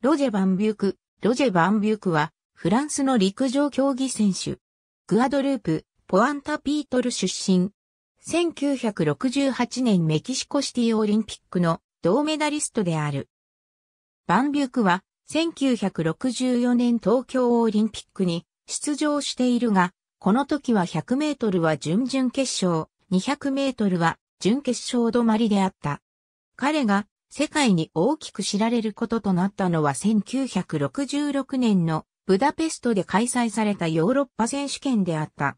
ロジェ・バンビューク。ロジェ・バンビュークは、フランスの陸上競技選手。グアドループ、ポアンタ・ピートル出身。1968年メキシコシティオリンピックの銅メダリストである。バンビュークは、1964年東京オリンピックに出場しているが、この時は100メートルは準々決勝、200メートルは準決勝止まりであった。彼が世界に大きく知られることとなったのは1966年のブダペストで開催されたヨーロッパ選手権であった。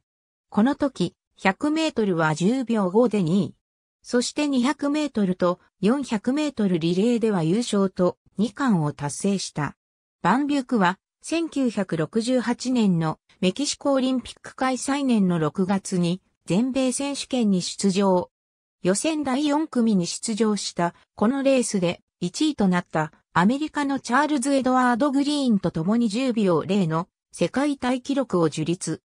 この時、100メートルは10秒5で2位。そして200メートルと400メートルリレーでは優勝と2冠を達成した。バンビュークは1968年のメキシコオリンピック開催年の6月に全米選手権に出場。予選第4組に出場したこのレースで1位となったアメリカのチャールズ・エドワード・グリーンと共に10秒0の世界大記録を樹立。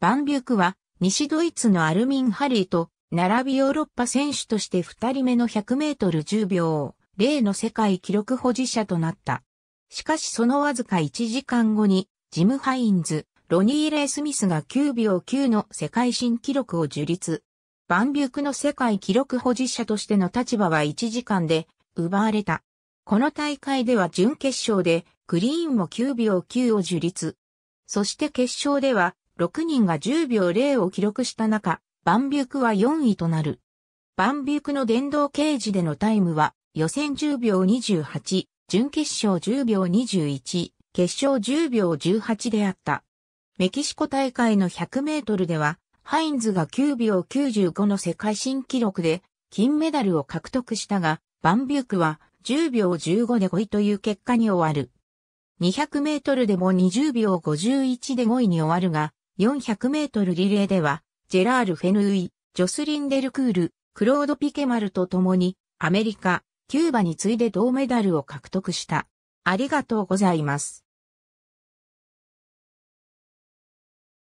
バンビュクは西ドイツのアルミン・ハリーと並びヨーロッパ選手として2人目の100メートル10秒0の世界記録保持者となった。しかしそのわずか1時間後にジム・ハインズ、ロニー・レイ・スミスが9秒9の世界新記録を樹立。バンビュクの世界記録保持者としての立場は1時間で奪われた。この大会では準決勝でグリーンも9秒9を樹立。そして決勝では6人が10秒0を記録した中、バンビュクは4位となる。バンビュクの電動掲示でのタイムは予選10秒28、準決勝10秒21、決勝10秒18であった。メキシコ大会の100メートルではハインズが9秒95の世界新記録で金メダルを獲得したが、バンビュークは10秒15で5位という結果に終わる。200メートルでも20秒51で5位に終わるが、400メートルリレーでは、ジェラール・フェヌーイ、ジョスリン・デルクール、クロード・ピケマルと共に、アメリカ、キューバに次いで銅メダルを獲得した。ありがとうございます。